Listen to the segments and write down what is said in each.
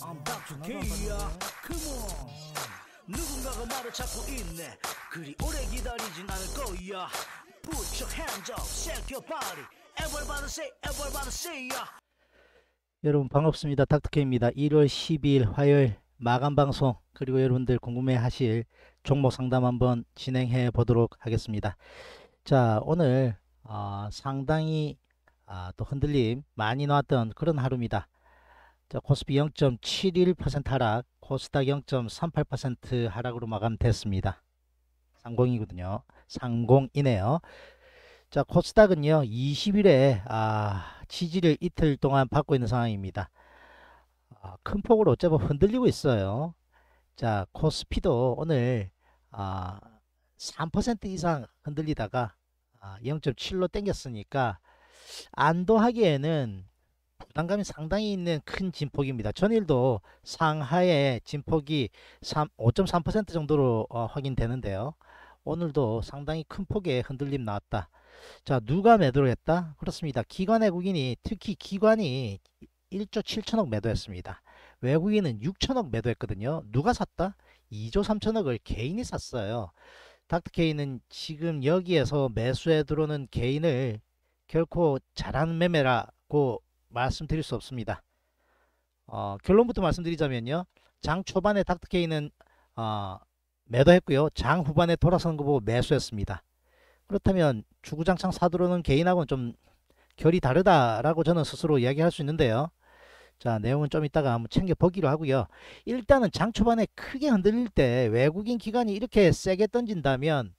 I'm back to K야 e Come on 누군가가 나를 찾고 있네 그리 오래 기다리진 않을 거야 Put your hands up, shake your body Everybody say, everybody say y 여러분 반갑습니다. 닥터케입니다. 1월 12일 화요일 마감 방송 그리고 여러분들 궁금해하실 종목 상담 한번 진행해 보도록 하겠습니다. 자 오늘 어, 상당히 아, 또 흔들림 많이 나왔던 그런 하루입니다. 자, 코스피 0.71% 하락, 코스닥 0.38% 하락으로 마감됐습니다. 상공이거든요. 상공이네요. 자, 코스닥은요. 20일에 아, 지지를 이틀 동안 받고 있는 상황입니다. 아, 큰 폭으로 어쩌면 흔들리고 있어요. 자, 코스피도 오늘 아, 3% 이상 흔들리다가 아, 0.7로 땡겼으니까 안도하기에는 부담감이 상당히 있는 큰 진폭입니다. 전일도 상하의 진폭이 5.3% 정도로 어, 확인되는데요. 오늘도 상당히 큰 폭의 흔들림 나왔다. 자 누가 매도를 했다? 그렇습니다. 기관 외국인이 특히 기관이 1조 7천억 매도했습니다. 외국인은 6천억 매도했거든요. 누가 샀다? 2조 3천억을 개인이 샀어요. 닥터케이는 지금 여기에서 매수에 들어오는 개인을 결코 잘하는 매매라고 말씀드릴 수 없습니다. 어, 결론부터 말씀드리자면요. 장 초반에 닥터케이는 어, 매도했고요. 장 후반에 돌아서는 거 보고 매수했습니다. 그렇다면 주구장창 사들어오는 개인하고는 좀 결이 다르다라고 저는 스스로 이야기할 수 있는데요. 자 내용은 좀 이따가 한번 챙겨보기로 하고요. 일단은 장 초반에 크게 흔들릴 때 외국인 기관이 이렇게 세게 던진다면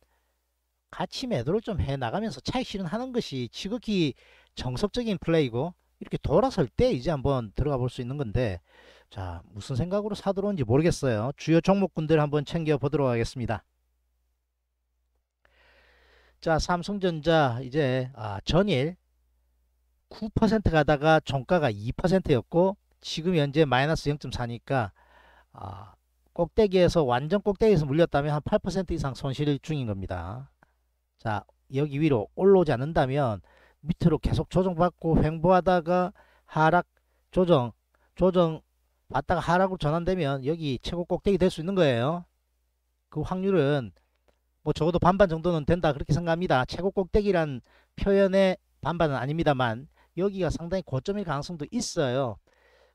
같이 매도를 좀 해나가면서 차익 실현하는 것이 지극히 정석적인 플레이고 이렇게 돌아설 때 이제 한번 들어가 볼 수 있는 건데 자 무슨 생각으로 사들어온지 모르겠어요. 주요 종목군들 한번 챙겨 보도록 하겠습니다. 자 삼성전자 이제 아, 전일 9% 가다가 종가가 2%였고 지금 현재 마이너스 0.4니까 아, 꼭대기에서 완전 꼭대기에서 물렸다면 한 8% 이상 손실 중인 겁니다. 자 여기 위로 올라오지 않는다면 밑으로 계속 조정받고 횡보하다가 하락 조정 조정 왔다가 하락으로 전환되면 여기 최고 꼭대기 될 수 있는 거예요. 그 확률은 뭐 적어도 반반 정도는 된다 그렇게 생각합니다. 최고 꼭대기란 표현의 반반은 아닙니다만 여기가 상당히 고점일 가능성도 있어요.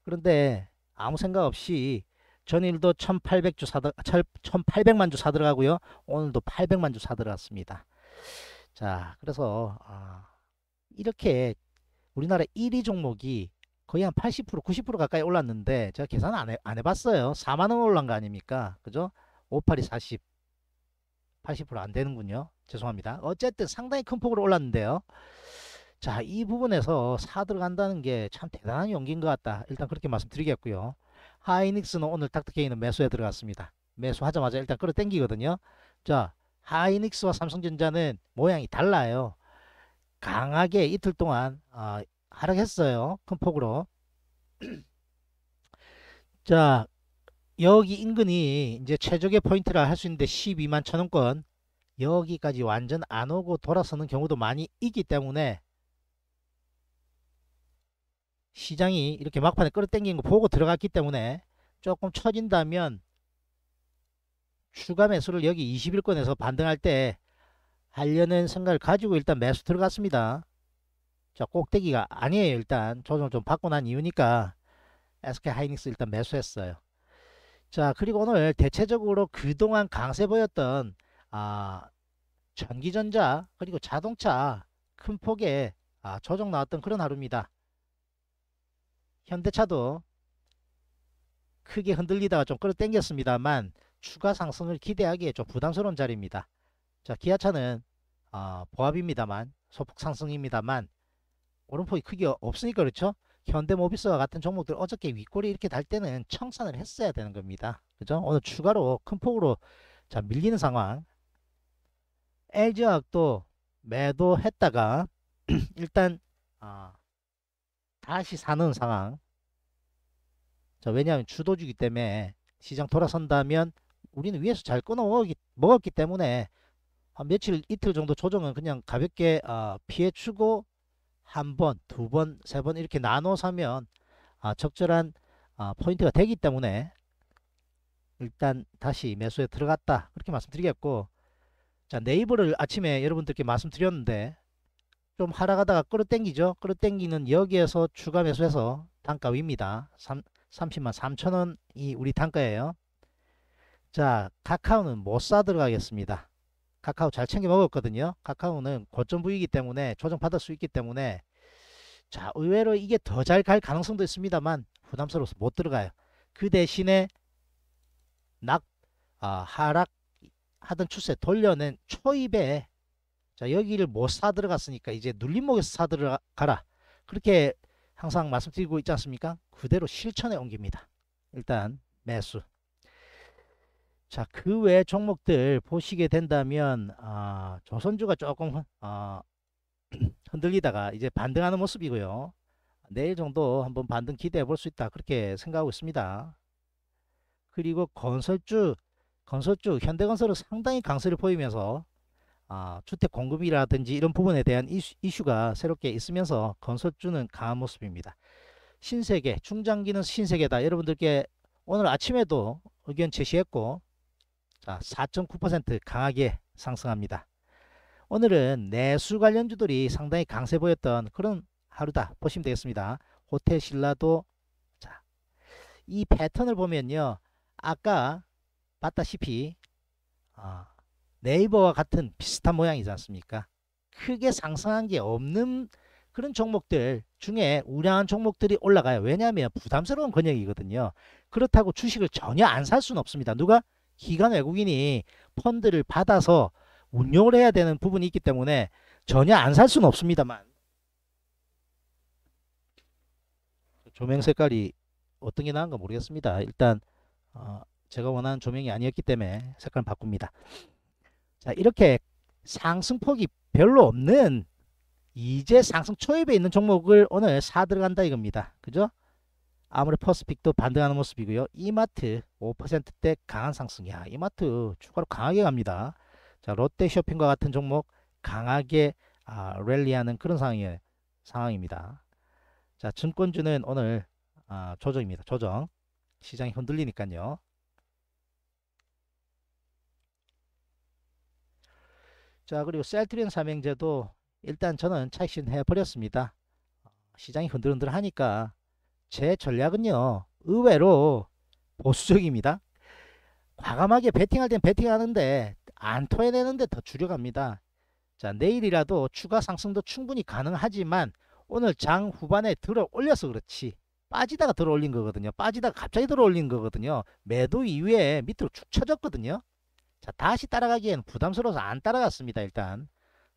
그런데 아무 생각 없이 전일도 1800주 사 1800만 주 사들어가고요. 오늘도 800만 주 사들어갔습니다. 자, 그래서 아 이렇게 우리나라 1위 종목이 거의 한 80% 90% 가까이 올랐는데 제가 계산 안, 해, 안 해봤어요 4만원 올란 거 아닙니까 그죠 582 40 80%안 되는군요 죄송합니다 어쨌든 상당히 큰 폭으로 올랐는데요 자 이 부분에서 사 들어간다는 게 참 대단한 용기인 것 같다 일단 그렇게 말씀드리겠고요 하이닉스는 오늘 닥터케이는 매수에 들어갔습니다 매수하자마자 일단 끌어당기거든요 자 하이닉스와 삼성전자는 모양이 달라요 강하게 이틀 동안 어, 하락했어요. 큰 폭으로. 자 여기 인근이 이제 최적의 포인트라 할 수 있는데 12만 천원권 여기까지 완전 안 오고 돌아서는 경우도 많이 있기 때문에 시장이 이렇게 막판에 끌어당긴 거 보고 들어갔기 때문에 조금 처진다면 추가 매수를 여기 21권에서 반등할 때 하려는 생각을 가지고 일단 매수 들어갔습니다. 자 꼭대기가 아니에요. 일단 조정 좀 받고 난 이유니까 SK하이닉스 일단 매수했어요. 자 그리고 오늘 대체적으로 그동안 강세 보였던 아 전기전자 그리고 자동차 큰폭에 아, 조정 나왔던 그런 하루입니다. 현대차도 크게 흔들리다가 좀 끌어당겼습니다만 추가 상승을 기대하기에 좀 부담스러운 자리입니다. 자 기아차는 어, 보합입니다만 소폭 상승입니다만 오른폭이 크게 없으니까 그렇죠. 현대모비스와 같은 종목들 어저께 윗골이 이렇게 달 때는 청산을 했어야 되는 겁니다. 그죠? 오늘 추가로 큰 폭으로 자 밀리는 상황 LG화학도 매도했다가 일단 어, 다시 사는 상황 자 왜냐하면 주도주기 때문에 시장 돌아선다면 우리는 위에서 잘 끊어 먹었기 때문에 한 며칠 이틀 정도 조정은 그냥 가볍게 아, 피해주고 한 번, 두 번, 세 번 이렇게 나눠서 하면 아, 적절한 아, 포인트가 되기 때문에 일단 다시 매수에 들어갔다 그렇게 말씀드리겠고 자 네이버를 아침에 여러분들께 말씀드렸는데 좀 하락하다가 끌어당기죠 끌어당기는 여기에서 추가 매수해서 단가 위입니다 3, 30만 3천원이 우리 단가예요 자 카카오는 못 사 들어가겠습니다 카카오 잘 챙겨 먹었거든요. 카카오는 고점 부이기 위 때문에 조정받을 수 있기 때문에 자 의외로 이게 더 잘 갈 가능성도 있습니다만 부담스러워서 못 들어가요. 그 대신에 낙 아, 하락하던 추세 돌려낸 초입에 자 여기를 못 사 들어갔으니까 이제 눌림목에서 사 들어가라. 그렇게 항상 말씀드리고 있지 않습니까? 그대로 실천에 옮깁니다. 일단 매수. 자, 그 외 종목들 보시게 된다면 아, 조선주가 조금 아, 흔들리다가 이제 반등하는 모습이고요. 내일 정도 한번 반등 기대해 볼 수 있다. 그렇게 생각하고 있습니다. 그리고 건설주, 건설주, 현대건설은 상당히 강세를 보이면서 아, 주택 공급이라든지 이런 부분에 대한 이슈, 이슈가 새롭게 있으면서 건설주는 강한 모습입니다. 신세계, 중장기는 신세계다. 여러분들께 오늘 아침에도 의견 제시했고 자, 아, 4.9% 강하게 상승합니다. 오늘은 내수 관련주들이 상당히 강세 보였던 그런 하루다 보시면 되겠습니다. 호텔 신라도 자, 이 패턴을 보면요. 아까 봤다시피 어, 네이버와 같은 비슷한 모양이지 않습니까? 크게 상승한 게 없는 그런 종목들 중에 우량한 종목들이 올라가요. 왜냐하면 부담스러운 권역이거든요. 그렇다고 주식을 전혀 안 살 수는 없습니다. 누가 기관 외국인이 펀드를 받아서 운용을 해야 되는 부분이 있기 때문에 전혀 안 살 수는 없습니다만 조명 색깔이 어떤 게 나은가 모르겠습니다. 일단 어 제가 원하는 조명이 아니었기 때문에 색깔 바꿉니다. 자 이렇게 상승폭이 별로 없는 이제 상승 초입에 있는 종목을 오늘 사 들어간다 이겁니다. 그죠? 아무래 퍼스픽도 반등하는 모습이고요. 이마트 5%대 강한 상승. 이야, 이마트 추가로 강하게 갑니다. 자, 롯데 쇼핑과 같은 종목 강하게 아, 랠리하는 그런 상황이, 상황입니다. 자, 증권주는 오늘 아, 조정입니다. 조정. 시장이 흔들리니까요. 자, 그리고 셀트리온 삼행제도 일단 저는 착신 해버렸습니다. 시장이 흔들흔들하니까 제 전략은요. 의외로 보수적입니다. 과감하게 베팅할 땐 베팅하는데 안 토해내는데 더 줄여갑니다. 자 내일이라도 추가 상승도 충분히 가능하지만 오늘 장 후반에 들어 올려서 그렇지 빠지다가 들어 올린 거거든요. 빠지다가 갑자기 들어 올린 거거든요. 매도 이후에 밑으로 축 쳐졌거든요. 자 다시 따라가기엔 부담스러워서 안 따라갔습니다. 일단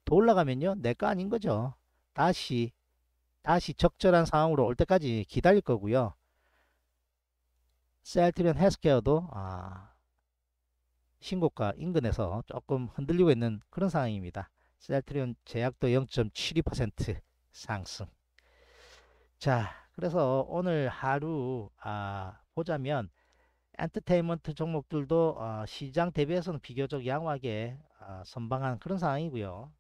더 올라가면요. 내 거 아닌 거죠. 다시 다시 적절한 상황으로 올 때까지 기다릴 거고요. 셀트리온 헬스케어도 아, 신고가 인근에서 조금 흔들리고 있는 그런 상황입니다. 셀트리온 제약도 0.72% 상승. 자, 그래서 오늘 하루 아, 보자면 엔터테인먼트 종목들도 어, 시장 대비해서는 비교적 양호하게 어, 아, 선방한 그런 상황이고요.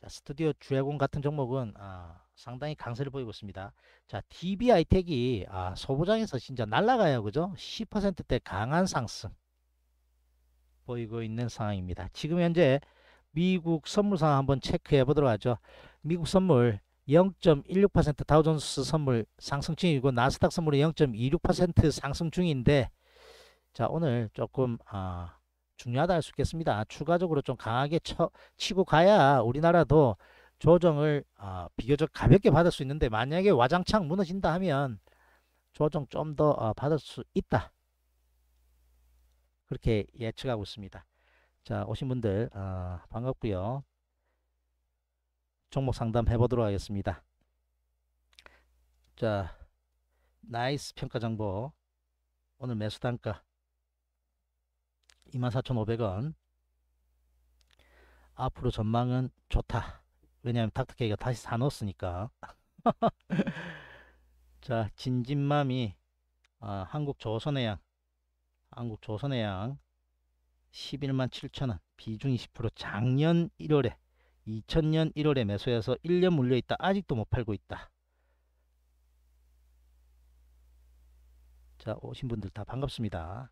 자, 스튜디오 주야공 같은 종목은 아, 상당히 강세를 보이고 있습니다. 자, DBI 택이 아, 소보장에서 진짜 날라가요. 그죠? 10%대 강한 상승 보이고 있는 상황입니다. 지금 현재 미국 선물 상 한번 체크해 보도록 하죠. 미국 선물 0.16% 다우존스 선물 상승 중이고 나스닥 선물은 0.26% 상승 중인데 자 오늘 조금 아 중요하다 할 수 있겠습니다. 추가적으로 좀 강하게 쳐, 치고 가야 우리나라도 조정을 어, 비교적 가볍게 받을 수 있는데 만약에 와장창 무너진다 하면 조정 좀더 어, 받을 수 있다. 그렇게 예측하고 있습니다. 자 오신 분들 어, 반갑고요. 종목 상담 해보도록 하겠습니다. 자 나이스 평가 정보 오늘 매수 단가 24,500원 앞으로 전망은 좋다. 왜냐하면 닥터케이가 다시 사놓았으니까 자 진진맘이 아, 한국 조선해양 한국 조선해양 11만 7천원 비중 20% 작년 1월에 2000년 1월에 매수해서 1년 물려있다 아직도 못 팔고 있다 자 오신 분들 다 반갑습니다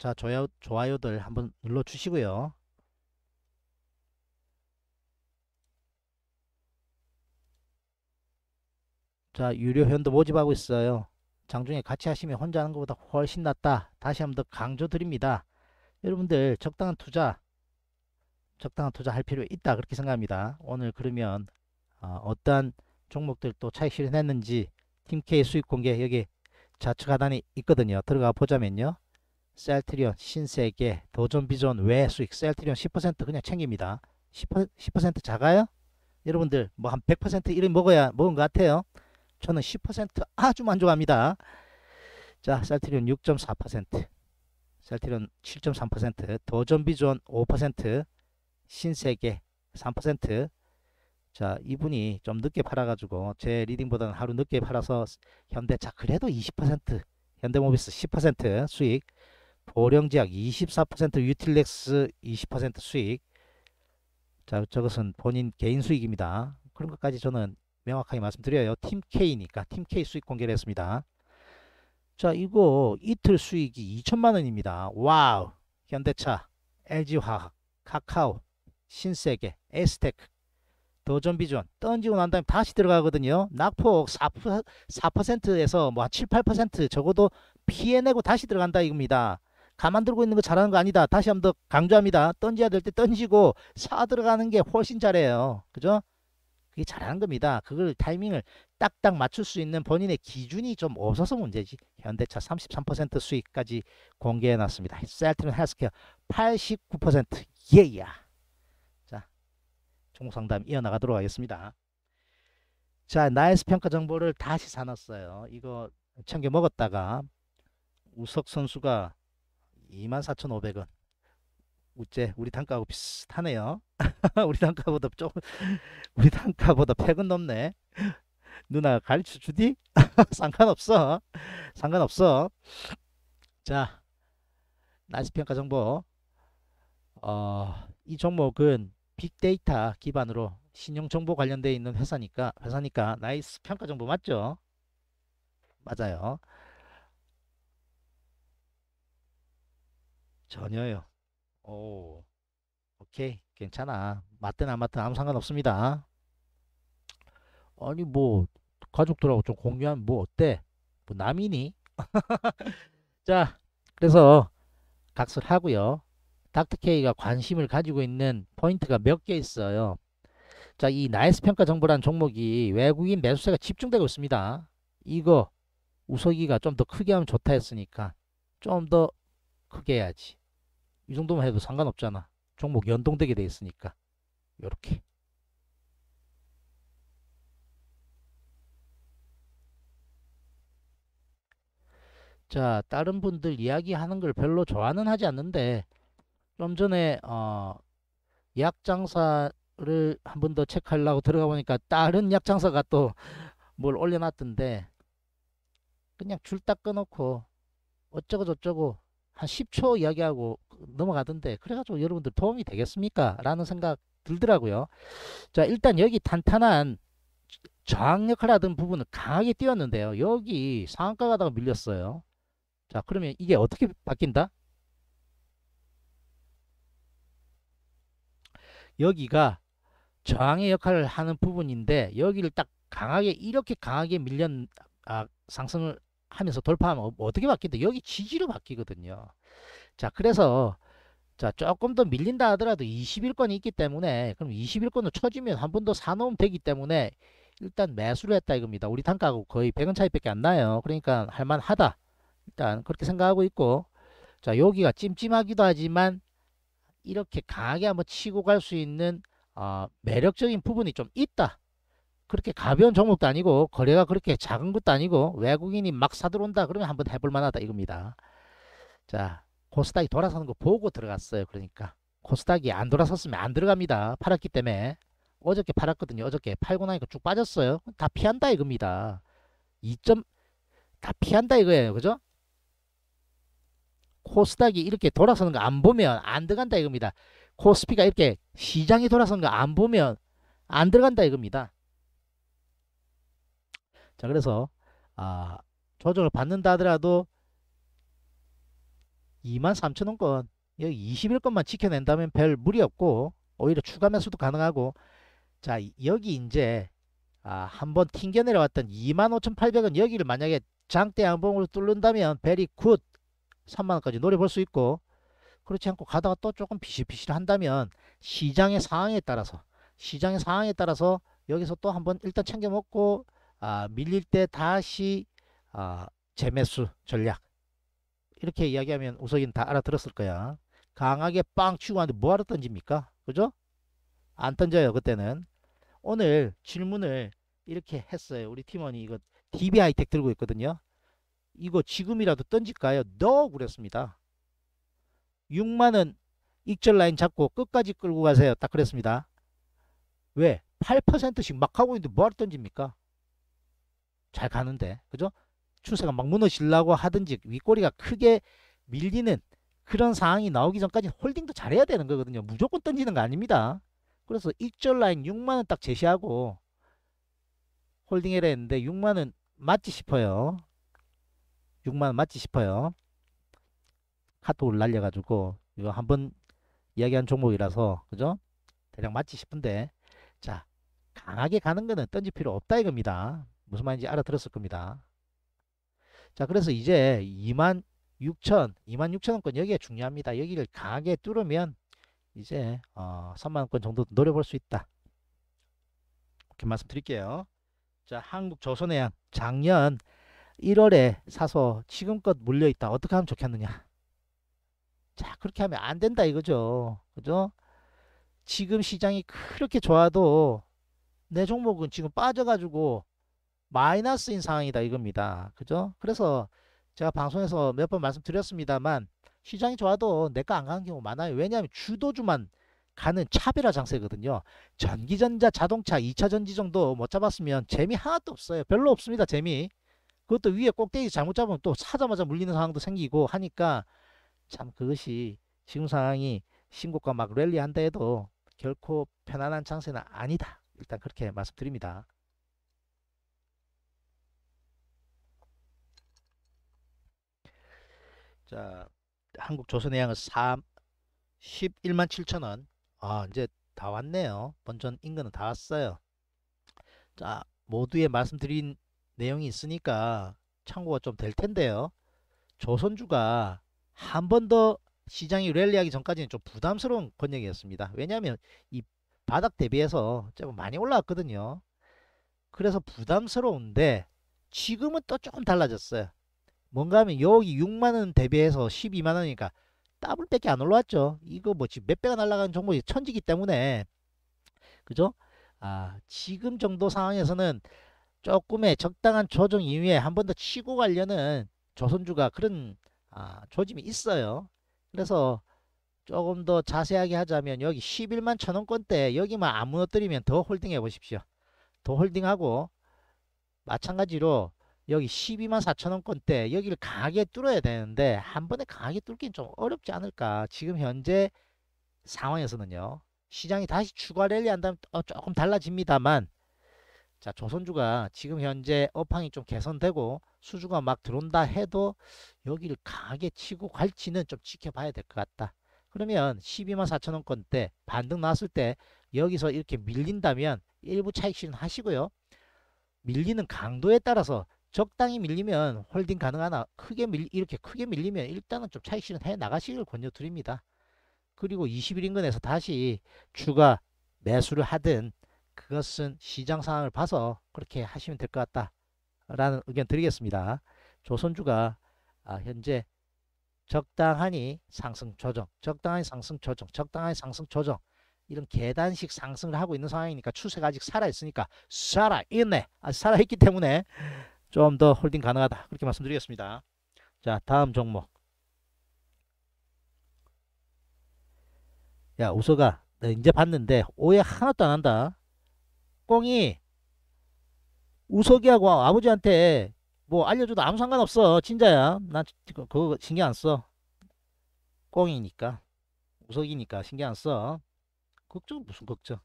자 좋아요, 좋아요들 한번 눌러주시고요. 자 유료 회원도 모집하고 있어요. 장중에 같이 하시면 혼자 하는 것보다 훨씬 낫다. 다시 한번 더 강조드립니다. 여러분들 적당한 투자 적당한 투자할 필요 있다 그렇게 생각합니다. 오늘 그러면 어, 떠한 종목들 또 차익 실현했는지 팀K 수익 공개 여기 좌측 하단에 있거든요. 들어가 보자면요. 셀트리온, 신세계, 도전비전 외 수익 셀트리온 10% 그냥 챙깁니다. 10%, 10% 작아요? 여러분들 뭐 한 100% 이름 먹어야 먹은 것 같아요. 저는 10% 아주 만족합니다. 자, 셀트리온 6.4%, 셀트리온 7.3%, 도전비전 5%, 신세계 3%. 자, 이분이 좀 늦게 팔아가지고 제 리딩보다는 하루 늦게 팔아서 현대차 그래도 20%, 현대모비스 10% 수익, 보령제약 24% 유틸렉스 20% 수익 자 저것은 본인 개인 수익입니다. 그런 것까지 저는 명확하게 말씀드려요. 팀 K니까 팀 K 수익 공개를 했습니다. 자 이거 이틀 수익이 2천만 원입니다. 와우 현대차 LG화학 카카오 신세계 에스테크 도전비전 던지고 난 다음에 다시 들어가거든요. 낙폭 4%, 4%에서 뭐 7, 8% 적어도 피해내고 다시 들어간다 이겁니다. 가만 들고 있는 거 잘하는 거 아니다. 다시 한번더 강조합니다. 던져야 될 때 던지고 사 들어가는 게 훨씬 잘해요. 그죠? 그게 잘하는 겁니다. 그걸 타이밍을 딱딱 맞출 수 있는 본인의 기준이 좀 없어서 문제지. 현대차 33% 수익까지 공개해 놨습니다. 셀트는 헬스케어 89% 예야. 자, 종상담 이어나가도록 하겠습니다. 자, 나이스 평가 정보를 다시 사놨어요. 이거 챙겨 먹었다가 우석 선수가 24,500원. 우째 우리 단가하고 비슷하네요. 우리 단가보다 조금 우리 단가보다 팩은 넘네. 누나 가르쳐 주디? 상관없어. 상관없어. 자, 날씨 평가 정보. 어, 이 종목은 빅데이터 기반으로 신용 정보 관련되어 있는 회사니까 회사니까 나이스 평가 정보 맞죠? 맞아요. 전혀요. 오, 오케이. 괜찮아. 맞든 안 맞든 아무 상관없습니다. 아니, 뭐, 가족들하고 좀 공유하면 뭐 어때? 뭐 남이니? 자, 그래서 각설하고요. 닥터케이가 관심을 가지고 있는 포인트가 몇 개 있어요. 자, 이 나이스 평가 정보란 종목이 외국인 매수세가 집중되고 있습니다. 이거 우석이가 좀 더 크게 하면 좋다 했으니까 좀 더 크게 해야지. 이 정도만 해도 상관없잖아. 종목 연동되게 돼 있으니까. 요렇게 자, 다른 분들 이야기하는 걸 별로 좋아는 하지 않는데 좀 전에 어, 약장사를 한 번 더 체크하려고 들어가 보니까 다른 약장사가 또 뭘 올려놨던데 그냥 줄딱 꺼놓고 어쩌고 저쩌고 한 10초 이야기하고 넘어가던데 그래가지고 여러분들 도움이 되겠습니까? 라는 생각 들더라고요. 자 일단 여기 탄탄한 저항 역할 을 하던 부분은 강하게 띄웠는데요. 여기 상한가 가다가 밀렸어요. 자 그러면 이게 어떻게 바뀐다? 여기가 저항의 역할을 하는 부분인데 여기를 딱 강하게 이렇게 강하게 밀렸 아, 상승을 하면서 돌파하면 어, 어떻게 바뀐다? 여기 지지로 바뀌거든요. 자 그래서 자 조금 더 밀린다 하더라도 21건이 있기 때문에 그럼 21건을 쳐주면 한 번 더 사놓으면 되기 때문에 일단 매수를 했다 이겁니다. 우리 단가하고 거의 100원 차이밖에 안 나요. 그러니까 할만하다. 일단 그렇게 생각하고 있고 자 여기가 찜찜하기도 하지만 이렇게 강하게 한번 치고 갈 수 있는 어, 매력적인 부분이 좀 있다. 그렇게 가벼운 종목도 아니고 거래가 그렇게 작은 것도 아니고 외국인이 막 사들어온다 그러면 한번 해볼 만하다 이겁니다. 자 코스닥이 돌아서는 거 보고 들어갔어요. 그러니까 코스닥이 안 돌아섰으면 안 들어갑니다. 팔았기 때문에 어저께 팔았거든요. 어저께 팔고 나니까 쭉 빠졌어요. 다 피한다 이겁니다. 2점 다 피한다 이거예요. 그죠? 코스닥이 이렇게 돌아서는 거 안 보면 안 들어간다 이겁니다. 코스피가 이렇게 시장이 돌아서는 거 안 보면 안 들어간다 이겁니다. 자 그래서 아, 조정을 받는다 하더라도 23,000원권 여기 21건만 지켜낸다면 별 무리 없고 오히려 추가 매수도 가능하고 자 여기 이제 아, 한번 튕겨 내려왔던 25,800원 여기를 만약에 장대 양봉으로 뚫는다면 베리 굿 3만원까지 노려볼 수 있고 그렇지 않고 가다가 또 조금 비실비실 한다면 시장의 상황에 따라서 시장의 상황에 따라서 여기서 또 한번 일단 챙겨 먹고 아, 밀릴 때 다시 아, 재매수 전략 이렇게 이야기하면 우석이는 다 알아들었을 거야. 강하게 빵 치고 하는데 뭐하러 던집니까? 그죠? 안 던져요 그때는. 오늘 질문을 이렇게 했어요. 우리 팀원이 이거 DB 하이텍 들고 있거든요. 이거 지금이라도 던질까요? 너 no! 그랬습니다. 6만원 익절 라인 잡고 끝까지 끌고 가세요. 딱 그랬습니다. 왜? 8%씩 막 하고 있는데 뭐하러 던집니까? 잘 가는데. 그죠? 추세가 막 무너지려고 하든지 윗꼬리가 크게 밀리는 그런 상황이 나오기 전까지 홀딩도 잘해야 되는 거거든요. 무조건 던지는 거 아닙니다. 그래서 1절 라인 6만원 딱 제시하고 홀딩 해라 했는데 6만원 맞지 싶어요. 6만원 맞지 싶어요. 카톡을 날려가지고 이거 한번 이야기한 종목이라서 그죠? 대략 맞지 싶은데 자 강하게 가는 거는 던질 필요 없다 이겁니다. 무슨 말인지 알아들었을 겁니다. 자 그래서 이제 2만 6천 2만 6천원권 여기에 중요합니다 여기를 강하게 뚫으면 이제 어, 3만원권 정도 노려볼 수 있다 이렇게 말씀드릴게요 자 한국조선해양 작년 1월에 사서 지금껏 물려있다 어떻게 하면 좋겠느냐 자 그렇게 하면 안 된다 이거죠 그죠 지금 시장이 그렇게 좋아도 내 종목은 지금 빠져가지고 마이너스인 상황이다 이겁니다. 그죠? 그래서 제가 방송에서 몇 번 말씀드렸습니다만 시장이 좋아도 내가 안 가는 경우 많아요. 왜냐하면 주도주만 가는 차별화 장세거든요. 전기전자, 자동차, 2차전지 정도 못 잡았으면 재미 하나도 없어요. 별로 없습니다. 재미. 그것도 위에 꼭대기 잘못 잡으면 또 사자마자 물리는 상황도 생기고 하니까 참 그것이 지금 상황이 신고가 막 랠리한다 해도 결코 편안한 장세는 아니다. 일단 그렇게 말씀드립니다. 자, 한국 조선의양은3 11만 7천 원. 아, 이제 다 왔네요. 본전 인근은 다 왔어요. 자, 모두의 말씀드린 내용이 있으니까 참고가 좀 될 텐데요. 조선주가 한 번 더 시장이 랠리하기 전까지는 좀 부담스러운 권역이었습니다. 왜냐하면 이 바닥 대비해서 조금 많이 올라왔거든요. 그래서 부담스러운데 지금은 또 조금 달라졌어요. 뭔가 하면 여기 6만원 대비해서 12만원이니까 더블밖에 안 올라왔죠. 이거 뭐지 몇 배가 날아가는 종목이 천지기 때문에 그죠? 아 지금 정도 상황에서는 조금의 적당한 조정 이후에 한 번 더 치고 가려는 조선주가 그런 아, 조짐이 있어요. 그래서 조금 더 자세하게 하자면 여기 11만 천원권대 여기만 안 무너뜨리면 더 홀딩해 보십시오. 더 홀딩하고 마찬가지로 여기 12만 4천원권대 여기를 강하게 뚫어야 되는데 한 번에 강하게 뚫긴 좀 어렵지 않을까 지금 현재 상황에서는요 시장이 다시 추가 랠리한다면 어, 조금 달라집니다만 자 조선주가 지금 현재 업황이 좀 개선되고 수주가 막 들어온다 해도 여기를 강하게 치고 갈지는 좀 지켜봐야 될 것 같다 그러면 12만 4천원권 대 반등 나왔을 때 여기서 이렇게 밀린다면 일부 차익 실은 하시고요 밀리는 강도에 따라서 적당히 밀리면 홀딩 가능하나 크게 밀 이렇게 크게 밀리면 일단은 좀 차익 실현해 나가시길 권유드립니다. 그리고 20일 인근에서 다시 추가 매수를 하든 그것은 시장 상황을 봐서 그렇게 하시면 될 것 같다라는 의견 드리겠습니다. 조선주가 아, 현재 적당하니 상승 조정, 적당한 상승 조정, 적당한 상승 조정 이런 계단식 상승을 하고 있는 상황이니까 추세가 아직 살아 있으니까 살아 있네, 아, 살아 있기 때문에 좀더 홀딩 가능하다 그렇게 말씀드리겠습니다. 자 다음 종목 야 우서가 이제 봤는데 오해 하나도 안 한다 꽁이 우석이하고 아버지한테 뭐 알려줘도 아무 상관없어 진짜야 난 그, 그거 신경 안써 꽁이니까 우석이니까 신경 안써 걱정 무슨 걱정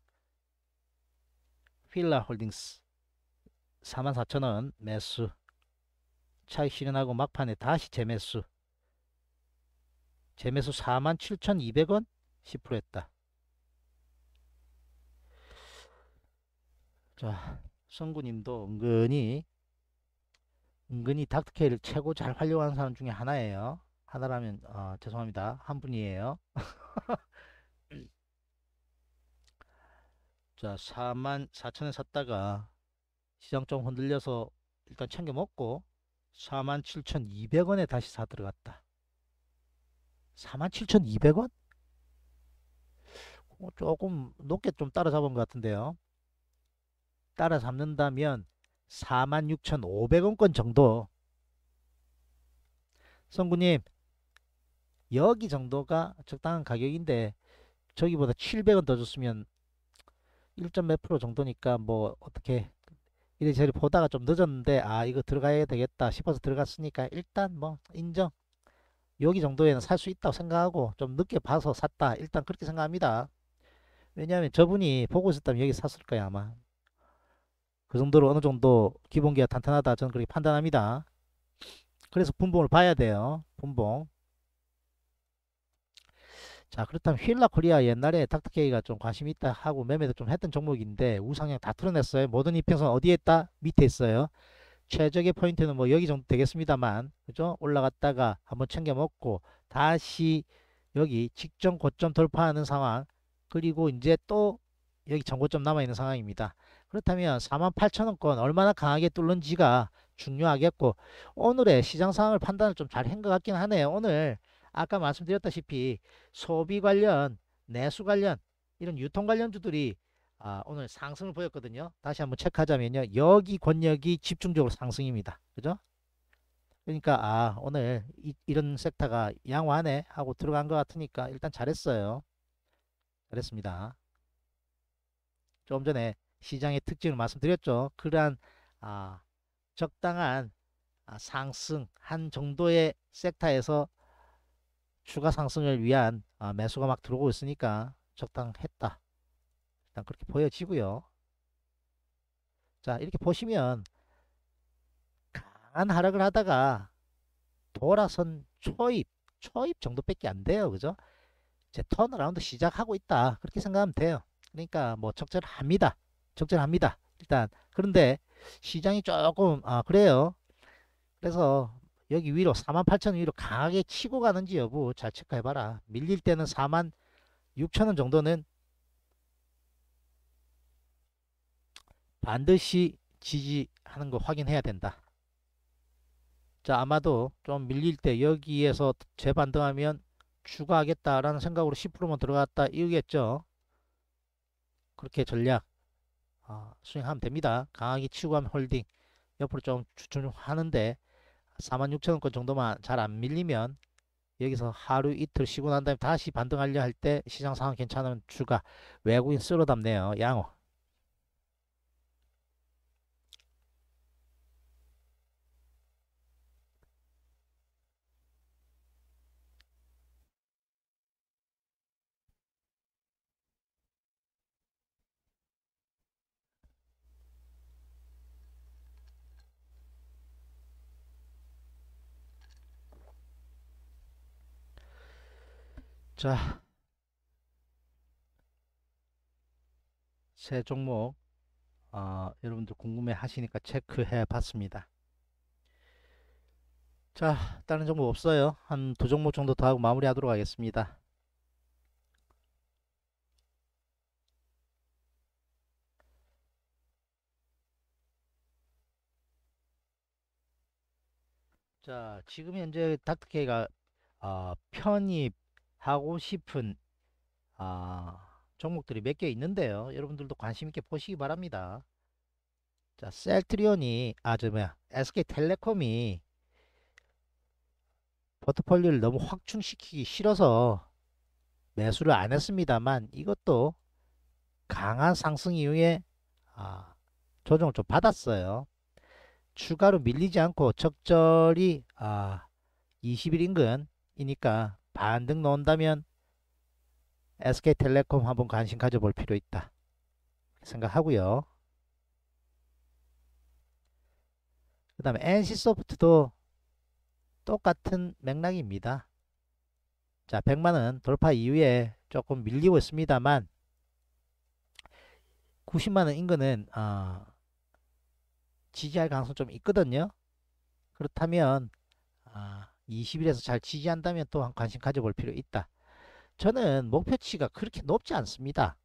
필라 홀딩스 44,000원 매수 차익 실현하고 막판에 다시 재매수 재매수 47,200원 10% 했다 자 성구님도 은근히 은근히 닥터케이를 최고 잘 활용하는 사람 중에 하나예요 하나라면 어, 죄송합니다 한 분이에요 자 44,000원 샀다가 시장 좀 흔들려서 일단 챙겨 먹고 47,200원에 다시 사 들어갔다. 47,200원? 어, 조금 높게 좀 따라잡은 것 같은데요. 따라잡는다면 46,500원권 정도 성구님 여기 정도가 적당한 가격인데 저기보다 700원 더 줬으면 1. 몇 프로 정도니까 뭐 어떻게 이제저래 보다가 좀 늦었는데 아 이거 들어가야 되겠다 싶어서 들어갔으니까 일단 뭐 인정 여기 정도에는 살 수 있다고 생각하고 좀 늦게 봐서 샀다 일단 그렇게 생각합니다 왜냐하면 저분이 보고 있었다면 여기 샀을 거야 아마 그 정도로 어느 정도 기본기가 탄탄하다 저는 그렇게 판단합니다 그래서 분봉을 봐야 돼요 분봉 자 그렇다면 휠라 코리아 옛날에 닥터케이가 좀 관심 있다 하고 매매도 좀 했던 종목인데 우상향 다틀어냈어요 모든 이평선 어디에 있다? 밑에 있어요. 최적의 포인트는 뭐 여기 정도 되겠습니다만 그죠? 올라갔다가 한번 챙겨 먹고 다시 여기 직전 고점 돌파하는 상황 그리고 이제 또 여기 전고점 남아있는 상황입니다. 그렇다면 48,000원권 얼마나 강하게 뚫는지가 중요하겠고 오늘의 시장 상황을 판단을 좀 잘 한 것 같긴 하네요. 오늘 아까 말씀드렸다시피 소비 관련, 내수 관련, 이런 유통 관련주들이 아, 오늘 상승을 보였거든요. 다시 한번 체크하자면요. 여기 권역이 집중적으로 상승입니다. 그죠? 그러니까 아 오늘 이, 런 섹터가 양호하네 하고 들어간 것 같으니까 일단 잘했어요. 잘했습니다. 조금 전에 시장의 특징을 말씀드렸죠. 그러한 아, 적당한 아, 상승 한 정도의 섹터에서 추가 상승을 위한 아, 매수가 막 들어오고 있으니까 적당했다. 일단 그렇게 보여지고요. 자 이렇게 보시면 강한 하락을 하다가 돌아선 초입 초입 정도밖에 안 돼요. 그죠? 이제 턴어라운드 시작하고 있다. 그렇게 생각하면 돼요. 그러니까 뭐 적절합니다. 적절합니다. 일단 그런데 시장이 조금 아 그래요. 그래서 여기 위로 48,000원 위로 강하게 치고 가는지 여부 잘 체크해봐라. 밀릴 때는 46,000원 정도는 반드시 지지하는 거 확인해야 된다. 자 아마도 좀 밀릴 때 여기에서 재반등하면 추가하겠다라는 생각으로 10%만 들어갔다 이유겠죠. 그렇게 전략 어, 수행하면 됩니다. 강하게 치고 가면 홀딩 옆으로 좀 주춤하는데 46,000원권 정도만 잘 안 밀리면 여기서 하루 이틀 쉬고 난 다음에 다시 반등하려 할 때 시장 상황 괜찮으면추가 외국인 쓸어담네요. 양호. 자, 새 종목 어, 여러분들 궁금해 하시니까 체크해 봤습니다. 자, 다른 종목 없어요. 한 두 종목 정도 더 하고 마무리하도록 하겠습니다. 자, 지금 현재 닥터케이가 어, 편입 하고 싶은 아, 종목들이 몇 개 있는데요. 여러분들도 관심 있게 보시기 바랍니다. 자, 셀트리온이 아, 저 뭐야? SK텔레콤이 포트폴리오를 너무 확충시키기 싫어서 매수를 안 했습니다만 이것도 강한 상승 이후에 아, 조정을 좀 받았어요. 추가로 밀리지 않고 적절히 아, 20일 인근이니까 반등 나온다면 SK텔레콤 한번 관심 가져볼 필요 있다 생각하고요. 그 다음에 NC소프트도 똑같은 맥락입니다. 자 100만원 돌파 이후에 조금 밀리고 있습니다만 90만원 인근은 어, 지지할 가능성 좀 있거든요. 그렇다면 어, 20일에서 잘 지지한다면 또한 관심 가져볼 필요 있다. 저는 목표치가 그렇게 높지 않습니다.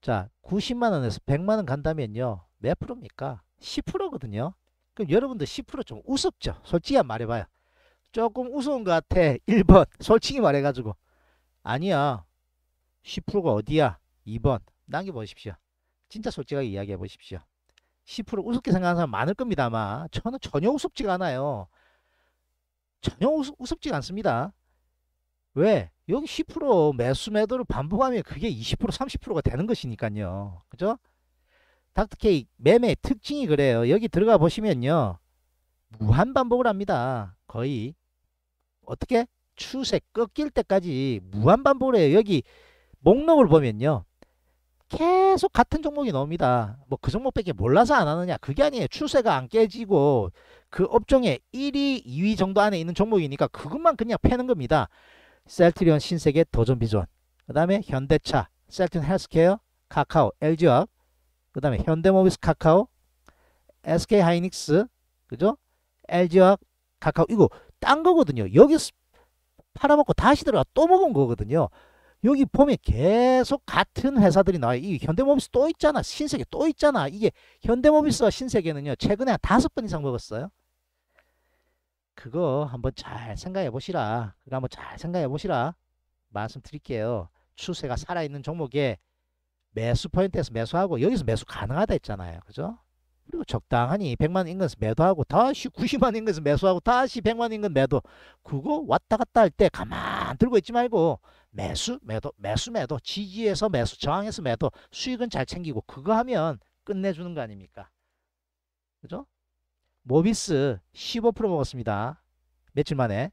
자 90만원에서 100만원 간다면요 몇 프로입니까? 10%거든요. 그럼 여러분들 10%좀 우습죠? 솔직히 말해봐요. 조금 우스운 것 같아. 1번 솔직히 말해가지고 아니야 10%가 어디야? 2번 남겨보십시오. 진짜 솔직하게 이야기해보십시오. 10% 우습게 생각하는 사람 많을 겁니다 아마. 저는 전혀 우습지가 않아요. 전혀 우습, 지가 않습니다. 왜? 여기 10% 매수 매도를 반복하면 그게 20% 30%가 되는 것이니까요. 그죠? 닥터케이 매매 특징이 그래요. 여기 들어가 보시면요. 무한 반복을 합니다. 거의 어떻게? 추세 꺾일 때까지 무한 반복을 해요. 여기 목록을 보면요. 계속 같은 종목이 나옵니다. 뭐 그 종목밖에 몰라서 안 하느냐 그게 아니에요. 추세가 안 깨지고 그 업종의 1위 2위 정도 안에 있는 종목이니까 그것만 그냥 패는 겁니다. 셀트리온 신세계 도전비전그 다음에 현대차 셀트리온 헬스케어 카카오 LG업 그 다음에 현대모비스 카카오 SK하이닉스 그죠? LG업 카카오 이거 딴 거거든요. 여기서 팔아먹고 다시 들어가 또 먹은 거거든요. 여기 보면 계속 같은 회사들이 나와요. 이 현대모비스 또 있잖아. 신세계 또 있잖아. 이게 현대모비스와 신세계는요. 최근에 한 다섯 번 이상 먹었어요. 그거 한번 잘 생각해 보시라. 그거 한번 잘 생각해 보시라. 말씀드릴게요. 추세가 살아있는 종목에 매수 포인트에서 매수하고 여기서 매수 가능하다 했잖아요. 그죠? 그리고 적당하니 100만 인근에서 매도하고 다시 90만 인근에서 매수하고 다시 100만 인근 매도 그거 왔다 갔다 할 때 가만 들고 있지 말고 매수 매도 매수 매도 지지에서 매수 저항에서 매도 수익은 잘 챙기고 그거 하면 끝내주는 거 아닙니까 그죠 모비스 15% 먹었습니다 며칠 만에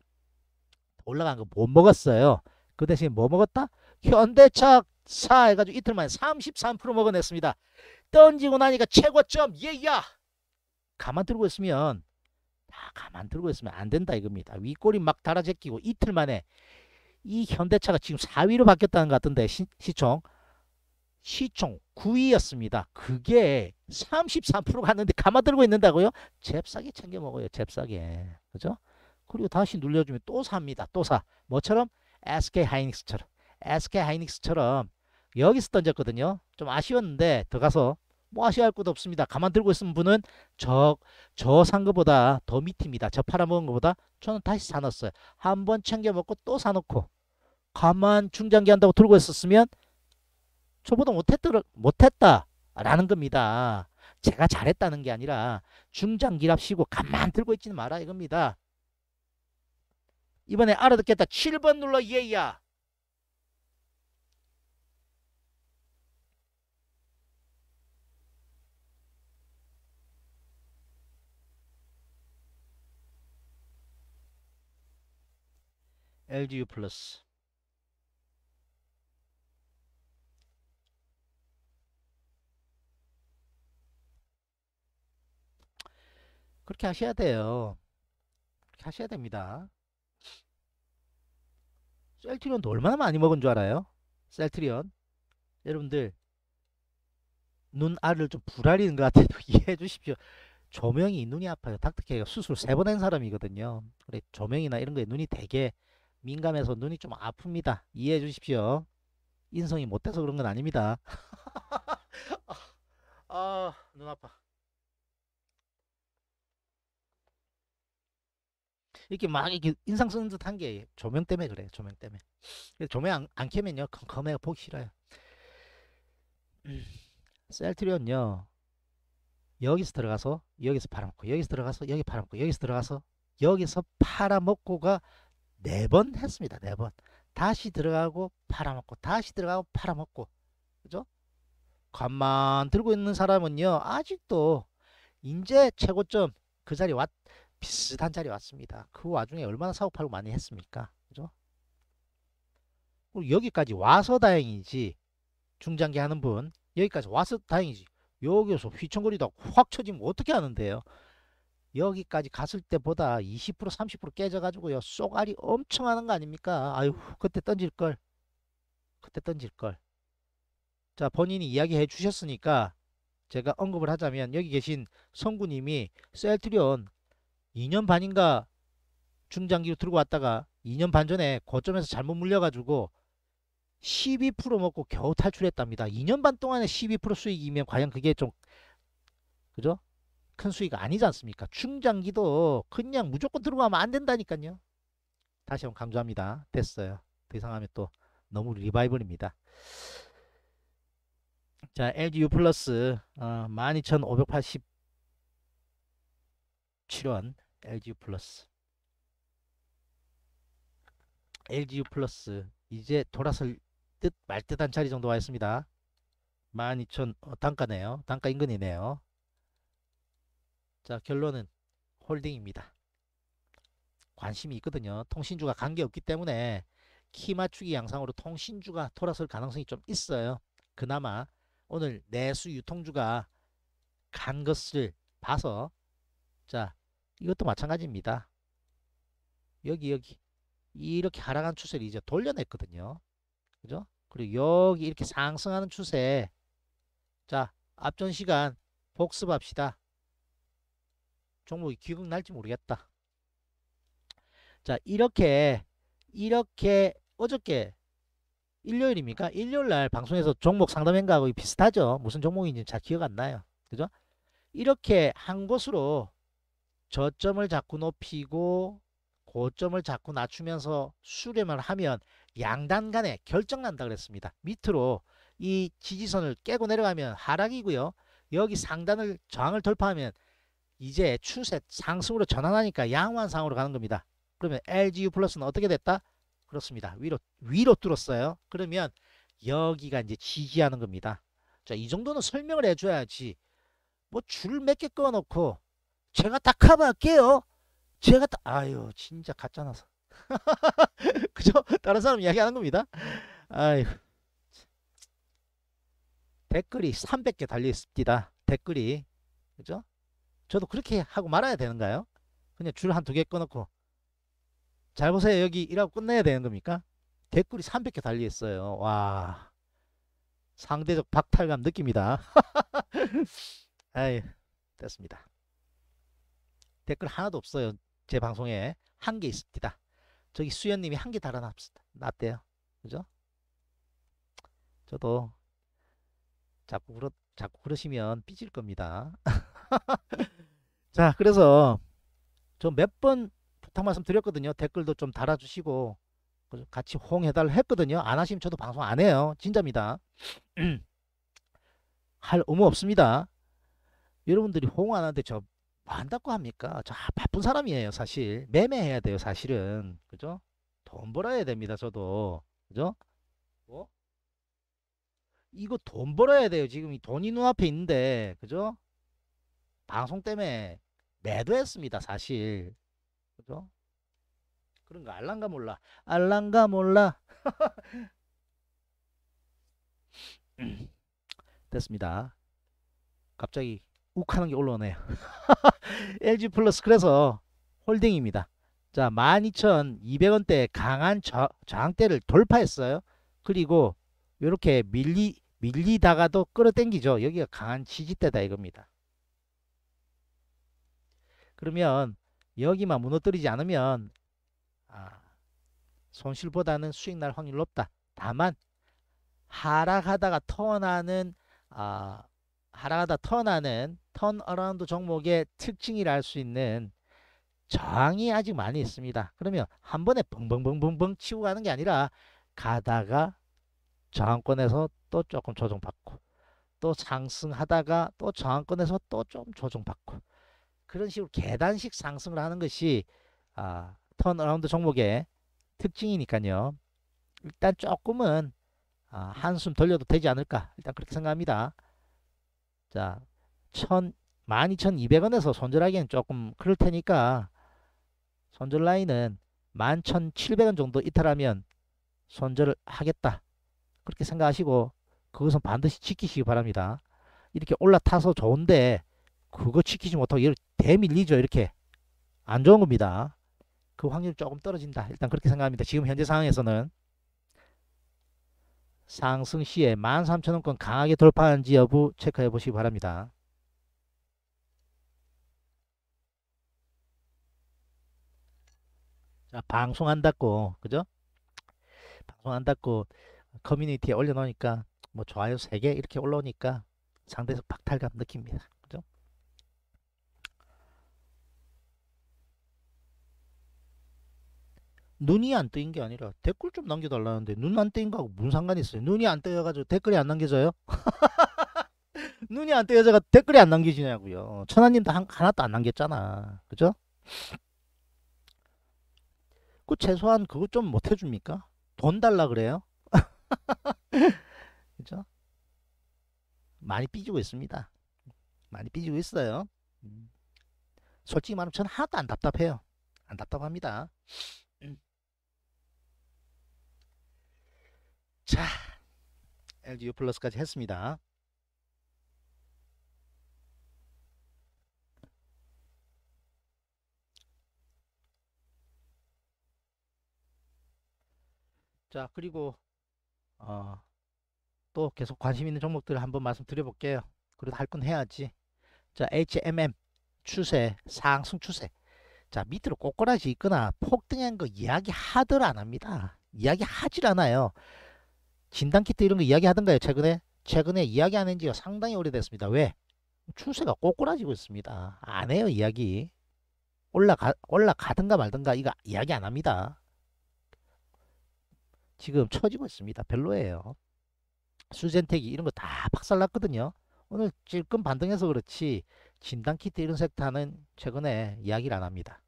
올라간 거 못 먹었어요 그 대신 뭐 먹었다 현대차 사 해가지고 이틀 만에 33% 먹어냈습니다 던지고 나니까 최고점 예야 가만 들고 있으면 다 가만 들고 있으면 안 된다 이겁니다 윗골이 막 달아제끼고 이틀 만에 이 현대차가 지금 4위로 바뀌었다는 것 같은데 시, 시총 시총 9위였습니다 그게 33% 갔는데 가만 들고 있는다고요 잽싸게 챙겨 먹어요 잽싸게 그죠 그리고 다시 눌려주면 또 삽니다 또 사 뭐처럼 SK 하이닉스처럼 SK 하이닉스처럼 여기서 던졌거든요. 좀 아쉬웠는데 더가서뭐 아쉬워할 것도 없습니다. 가만 들고 있으면 분은 저, 저산 거보다 더 밑입니다. 저 팔아먹은 것보다 저는 다시 사놨어요. 한 번 챙겨 먹고 또 사놓고 가만 충전기 한다고 들고 있었으면 저보다 못했더, 못했다라는 겁니다. 제가 잘했다는 게 아니라 중장기랍시고 가만 들고 있지는 마라 이겁니다. 이번에 알아듣겠다. 7번 눌러 예야. LGU 플러스 그렇게 하셔야 돼요. 그렇게 하셔야 됩니다. 셀트리온도 얼마나 많이 먹은 줄 알아요? 셀트리온 여러분들 눈알을 좀 불아리는 것 같아도 이해해 주십시오. 조명이 눈이 아파요. 닥터케이가 수술 세 번 한 사람이거든요. 그래 조명이나 이런 거에 눈이 되게 민감해서 눈이 좀 아픕니다. 이해해 주십시오. 인성이 못돼서 그런 건 아닙니다. 아, 눈 아파. 이렇게 막 이렇게 인상 쓰는 듯한 게 조명 때문에 그래요. 조명 때문에. 조명 안, 안 켜면요. 컴해요 보기 싫어요. 셀트리온요. 여기서 들어가서 여기서 팔아먹고 여기서 들어가서 여기 팔아먹고 여기서 들어가서 여기서 팔아먹고가 네번 했습니다. 네 번. 다시 들어가고 팔아먹고 다시 들어가고 팔아먹고 그죠? 관만 들고 있는 사람은요 아직도 인제 최고점 그 자리 왔 비슷한 자리 왔습니다. 그 와중에 얼마나 사고 팔고 많이 했습니까? 그죠? 여기까지 와서 다행이지 중장기 하는 분 여기까지 와서 다행이지 여기서 휘청거리다 확 쳐지면 어떻게 하는데요? 여기까지 갔을 때보다 20% 30% 깨져가지고요 쏘가리 엄청 하는 거 아닙니까 아유 그때 던질걸 그때 던질걸 자 본인이 이야기해 주셨으니까 제가 언급을 하자면 여기 계신 성구님이 셀트리온 2년 반인가 중장기로 들고 왔다가 2년 반 전에 고점에서 잘못 물려가지고 12% 먹고 겨우 탈출했답니다. 2년 반 동안에 12% 수익이면 과연 그게 좀 그죠? 큰수위가 아니지 않습니까? 충장기도 그냥 무조건 들어가면 안 된다니까요. 다시 한번 강조합니다. 됐어요. 더 이상 하면 또 너무 리바이벌입니다. 자, LG U 플러스 어, 12,587원 LG U 플러스 LG U 플러스 이제 돌아설 듯 말듯한 자리 정도 와 있습니다. 12,000 어, 단가네요. 단가 인근이네요. 자 결론은 홀딩입니다. 관심이 있거든요. 통신주가 관계없기 때문에 키 맞추기 양상으로 통신주가 돌아설 가능성이 좀 있어요. 그나마 오늘 내수 유통주가 간 것을 봐서 자 이것도 마찬가지입니다. 여기 여기 이렇게 하락한 추세를 이제 돌려냈거든요. 그죠? 그리고 여기 이렇게 상승하는 추세 자 앞전 시간 복습합시다. 종목이 기억날지 모르겠다. 자 이렇게 이렇게 어저께 일요일입니까? 일요일날 방송에서 종목 상담행과하고 비슷하죠. 무슨 종목인지 잘 기억 안 나요. 그죠? 이렇게 한 곳으로 저점을 자꾸 높이고 고점을 자꾸 낮추면서 수렴을 하면 양단 간에 결정난다 그랬습니다. 밑으로 이 지지선을 깨고 내려가면 하락이고요. 여기 상단을 저항을 돌파하면 이제 추세 상승으로 전환하니까 양환상으로 가는 겁니다. 그러면 LGU 플러스는 어떻게 됐다? 그렇습니다. 위로 위로 뚫었어요. 그러면 여기가 이제 지지하는 겁니다. 자, 이 정도는 설명을 해줘야지. 뭐 줄 몇 개 끊어놓고 제가 다 커버할게요. 제가 다 아유 진짜 가짜나서 그죠? 다른 사람 이야기하는 겁니다. 아유 댓글이 300개 달려 있습니다. 댓글이 그죠? 저도 그렇게 하고 말아야 되는가요? 그냥 줄 한 두 개 꺼놓고 잘 보세요 여기 이라고 끝내야 되는 겁니까? 댓글이 300개 달려있어요와 상대적 박탈감 느낍니다. 아이 됐습니다. 댓글 하나도 없어요. 제 방송에 한 개 있습니다. 저기 수연님이 한 개 달아놨대요. 그죠? 저도 자꾸 그러, 자꾸 그러시면 삐질 겁니다. 자 음. 그래서 저 몇 번 부탁 말씀 드렸거든요 댓글도 좀 달아주시고 같이 홍해달라 했거든요 안 하시면 저도 방송 안 해요 진짜입니다 할 의무 없습니다 여러분들이 홍안 하는데 저 안다고 뭐 합니까? 저 바쁜 사람이에요, 사실. 매매해야 돼요, 사실은. 그죠? 돈 벌어야 됩니다, 저도. 그죠? 뭐? 이거 돈 벌어야 돼요. 지금 이 돈이 눈앞에 있는데, 그죠? 방송 때문에 매도했습니다. 사실. 그죠? 그런 거 알랑가 몰라. 알랑가 몰라. 됐습니다. 갑자기 욱하는 게 올라오네요. LG 플러스 그래서 홀딩입니다. 자 12,200원대 강한 저, 저항대를 돌파했어요. 그리고 이렇게 밀리 밀리다가도 끌어당기죠. 여기가 강한 지지대다 이겁니다. 그러면 여기만 무너뜨리지 않으면 아, 손실보다는 수익 날 확률 높다. 다만 하락하다가 턴하는 아, 하락하다 턴하는 턴어라운드 종목의 특징이라 할 수 있는 저항이 아직 많이 있습니다. 그러면 한 번에 벙벙벙벙벙 치고 가는 게 아니라 가다가 저항권에서 또 조금 조정받고 또 상승하다가 또 저항권에서 또 좀 조정받고 그런 식으로 계단식 상승을 하는 것이 아, 턴어라운드 종목의 특징이니까요. 일단 조금은 아, 한숨 돌려도 되지 않을까 일단 그렇게 생각합니다. 자, 1 12,200원에서 손절하기엔 조금 그럴 테니까 손절 라인은 11,700원 정도 이탈하면 손절을 하겠다. 그렇게 생각하시고 그것은 반드시 지키시기 바랍니다. 이렇게 올라타서 좋은데 그거 지키지 못하고 얘를 대밀리죠. 이렇게. 안 좋은 겁니다. 그 확률 이 조금 떨어진다. 일단 그렇게 생각합니다. 지금 현재 상황에서는 상승 시에 13,000원권 강하게 돌파하는지 여부 체크해 보시기 바랍니다. 자, 방송 안 닫고 그죠? 방송 안 닫고 커뮤니티에 올려놓으니까 뭐 좋아요 3개 이렇게 올라오니까 상대에서 박탈감 느낍니다. 눈이 안 뜨인 게 아니라 댓글 좀 남겨달라는데 눈 안 뜨인 거하고 무슨 상관이 있어요? 눈이 안 뜨여가지고 댓글이 안 남겨져요? 눈이 안 뜨여 제가 댓글이 안 남겨지냐고요. 어, 천하님도 한, 하나도 안 남겼잖아. 그죠? 그 최소한 그거 좀 못 해줍니까? 돈 달라 그래요? 그죠? 많이 삐지고 있습니다. 많이 삐지고 있어요. 솔직히 말하면 전 하나도 안 답답해요. 안 답답합니다. 자, LG U 플러스까지 했습니다. 자, 그리고 어, 또 계속 관심 있는 종목들을 한번 말씀드려 볼게요. 그래도 할 건 해야지. 자, HMM 추세, 상승 추세. 자, 밑으로 꼬꾸라지 있거나 폭등한 거 이야기하들 안 합니다. 이야기하질 않아요. 진단키트 이런 거 이야기하던가요 최근에? 최근에 이야기 안 한지가 상당히 오래됐습니다. 왜? 추세가 꼬꾸라지고 있습니다. 안 해요 이야기. 올라가, 올라가든가 말든가 이거 이야기 안 합니다. 지금 처지고 있습니다. 별로예요. 수젠텍이 이런 거 다 박살났거든요. 오늘 찔끔 반등해서 그렇지 진단키트 이런 섹터는 최근에 이야기를 안 합니다.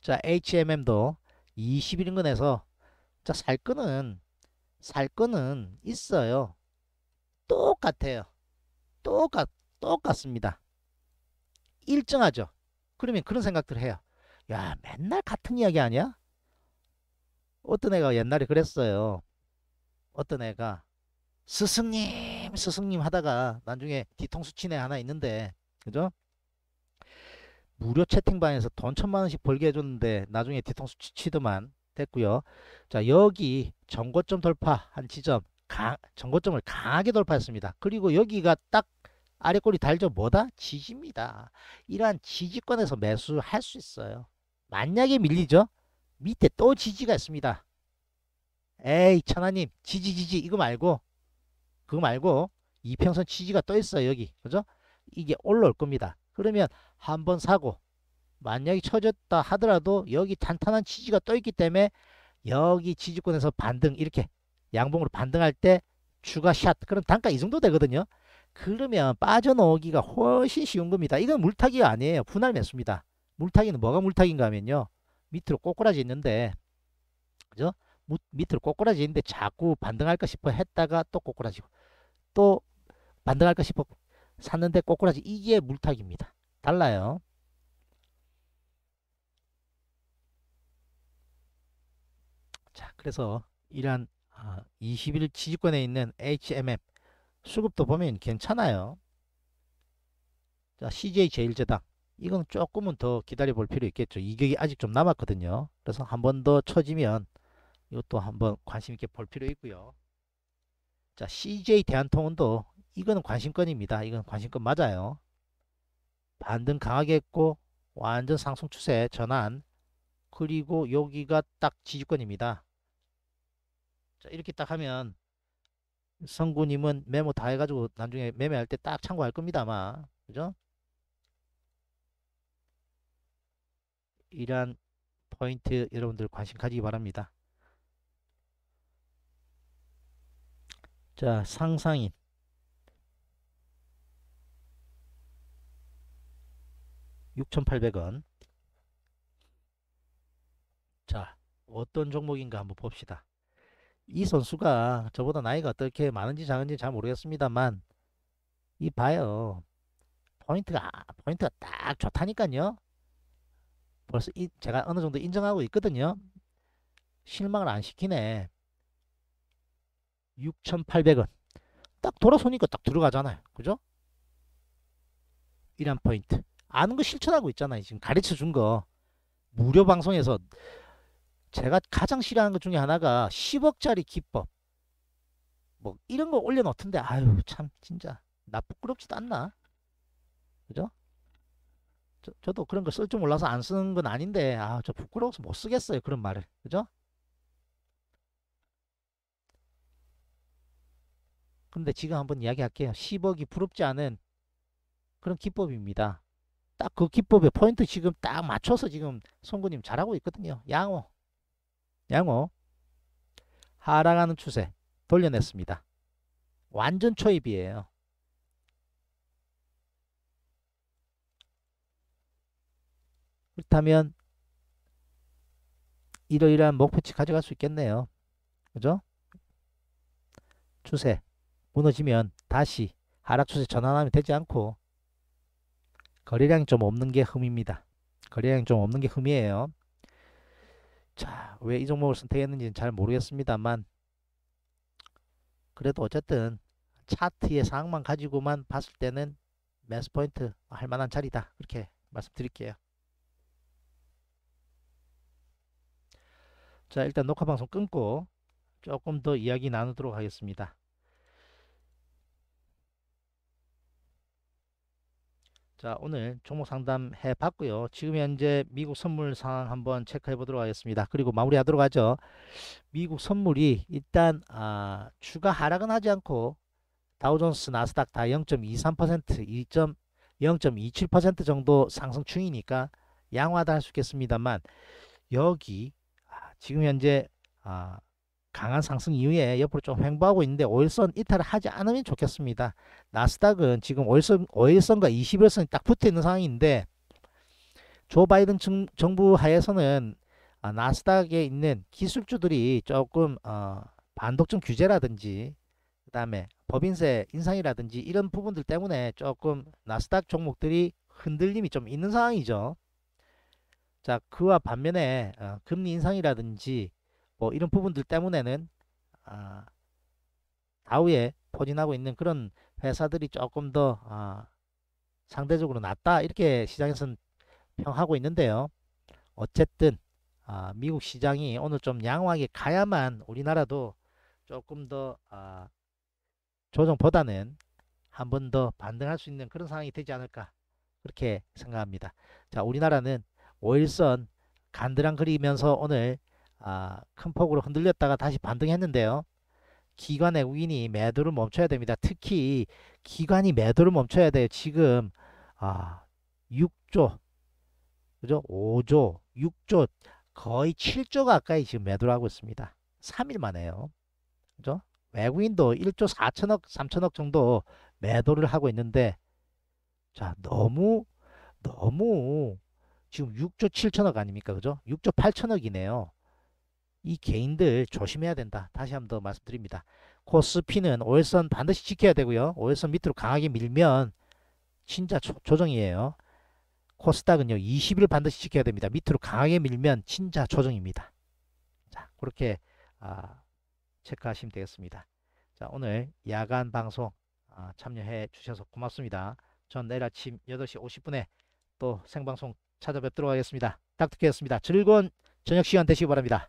자 HMM도 21인근에서 자, 살 거는 살 거는 있어요. 똑같아요. 똑같 똑같습니다. 일정하죠. 그러면 그런 생각들 해요. 야, 맨날 같은 이야기 아니야? 어떤 애가 옛날에 그랬어요. 어떤 애가 스승님, 스승님 하다가 나중에 뒤통수 치네 하나 있는데, 그죠? 무료 채팅방에서 돈 천만 원씩 벌게 해줬는데 나중에 뒤통수 치더만 됐고요. 자 여기 전고점 돌파한 지점 강, 전고점을 강하게 돌파했습니다. 그리고 여기가 딱 아래 꼬리 달죠. 뭐다? 지지입니다. 이러한 지지권에서 매수할 수 있어요. 만약에 밀리죠. 밑에 또 지지가 있습니다. 에이 천하님 지지지지 이거 말고 그거 말고 이평선 지지가 또 있어요 여기 그죠? 이게 올라올 겁니다. 그러면 한번 사고 만약에 쳐졌다 하더라도 여기 탄탄한 지지가 떠 있기 때문에 여기 지지권에서 반등 이렇게 양봉으로 반등할 때 추가 샷 그럼 단가 이 정도 되거든요 그러면 빠져나오기가 훨씬 쉬운 겁니다 이건 물타기가 아니에요 분할 매수입니다 물타기는 뭐가 물타기인가 하면요 밑으로 꼬꾸라지 있는데 그죠 밑으로 꼬꾸라지 있는데 자꾸 반등할까 싶어 했다가 또 꼬꾸라지고 또 반등할까 싶어 샀는데 꼬꾸라지 이게 물타기입니다 달라요 그래서 이러한 21일 아, 지지권에 있는 HMM 수급도 보면 괜찮아요. 자, CJ 제일제당 이건 조금은 더 기다려 볼 필요 있겠죠. 이격이 아직 좀 남았거든요. 그래서 한 번 더 쳐지면 이것도 한 번 관심 있게 볼 필요 있고요. 자, CJ 대한통운도 이건 관심권입니다. 이건 관심권 맞아요. 반등 강하게 했고 완전 상승 추세 전환 그리고 여기가 딱 지지권입니다. 자, 이렇게 딱 하면 성구님은 메모 다 해가지고 나중에 매매할 때 딱 참고할 겁니다 아마 그죠? 이러한 포인트 여러분들 관심 가지기 바랍니다. 자 상상인 6 8 0 0 원자 어떤 종목인가 한번 봅시다. 이 선수가 저보다 나이가 어떻게 많은지 작은지 잘 모르겠습니다만 이 봐요 포인트가 포인트가 딱 좋다니까요 벌써 이, 제가 어느 정도 인정하고 있거든요 실망을 안 시키네 6,800원 딱 돌아서니까 딱 들어가잖아요 그죠 이런 포인트 아는 거 실천하고 있잖아요 지금 가르쳐 준거 무료 방송에서 제가 가장 싫어하는 것 중에 하나가 10억짜리 기법 뭐 이런 거 올려놓던데 아유 참 진짜 나 부끄럽지도 않나 그죠? 저, 저도 그런 거 쓸 줄 몰라서 안 쓰는 건 아닌데 아 저 부끄러워서 못 쓰겠어요 그런 말을 그죠? 근데 지금 한번 이야기할게요 10억이 부럽지 않은 그런 기법입니다 딱 그 기법의 포인트 지금 딱 맞춰서 지금 송구님 잘하고 있거든요 양호 양호 하락하는 추세 돌려냈습니다. 완전 초입이에요. 그렇다면 이러이러한 목표치 가져갈 수 있겠네요. 그죠? 추세 무너지면 다시 하락 추세 전환하면 되지 않고 거래량이 좀 없는 게 흠입니다. 거래량이 좀 없는 게 흠이에요. 자, 왜 이 종목을 선택했는지는 잘 모르겠습니다만 그래도 어쨌든 차트의 상황만 가지고만 봤을 때는 매스 포인트 할 만한 자리다. 그렇게 말씀드릴게요. 자, 일단 녹화 방송 끊고 조금 더 이야기 나누도록 하겠습니다. 자 오늘 종목 상담해 봤고요. 지금 현재 미국 선물 상황 한번 체크해 보도록 하겠습니다. 그리고 마무리하도록 하죠. 미국 선물이 일단 아, 추가 하락은 하지 않고 다우존스 나스닥 다 0.23% 0.27% 정도 상승 중이니까 양화도할수 있겠습니다만 여기 아, 지금 현재 아, 강한 상승 이후에 옆으로 좀 횡보하고 있는데 오일선 이탈을 하지 않으면 좋겠습니다. 나스닥은 지금 오일선, 오일선과 21선이 딱 붙어있는 상황인데 조 바이든 정, 정부 하에서는 아, 나스닥에 있는 기술주들이 조금 어, 반독점 규제라든지 그 다음에 법인세 인상이라든지 이런 부분들 때문에 조금 나스닥 종목들이 흔들림이 좀 있는 상황이죠. 자 그와 반면에 어, 금리 인상이라든지 뭐 이런 부분들 때문에는 아, 다우에 포진하고 있는 그런 회사들이 조금 더 아, 상대적으로 낮다 이렇게 시장에서는 평하고 있는데요. 어쨌든 아, 미국 시장이 오늘 좀 양호하게 가야만 우리나라도 조금 더 아, 조정보다는 한 번 더 반등할 수 있는 그런 상황이 되지 않을까 그렇게 생각합니다. 자 우리나라는 5일선 간드랑 그리면서 오늘 아, 큰 폭으로 흔들렸다가 다시 반등했는데요. 기관의 우인이 매도를 멈춰야 됩니다. 특히 기관이 매도를 멈춰야 돼요. 지금 아, 6조 그죠? 5조, 6조 거의 7조 가까이 지금 매도를 하고 있습니다. 3일 만에요. 그죠? 외국인도 1조 4천억, 3천억 정도 매도를 하고 있는데 자, 너무 너무 지금 6조 7천억 아닙니까? 그죠? 6조 8천억이네요. 이 개인들 조심해야 된다. 다시 한번 더 말씀드립니다. 코스피는 일선 반드시 지켜야 되고요. 일선 밑으로 강하게 밀면 진짜 조, 정이에요 코스닥은요. 20일 반드시 지켜야 됩니다. 밑으로 강하게 밀면 진짜 조정입니다. 자 그렇게 아, 체크하시면 되겠습니다. 자 오늘 야간 방송 아, 참여해 주셔서 고맙습니다. 전 내일 아침 8시 50분에 또 생방송 찾아뵙도록 하겠습니다. 닥터케였습니다. 즐거운 저녁 시간 되시기 바랍니다.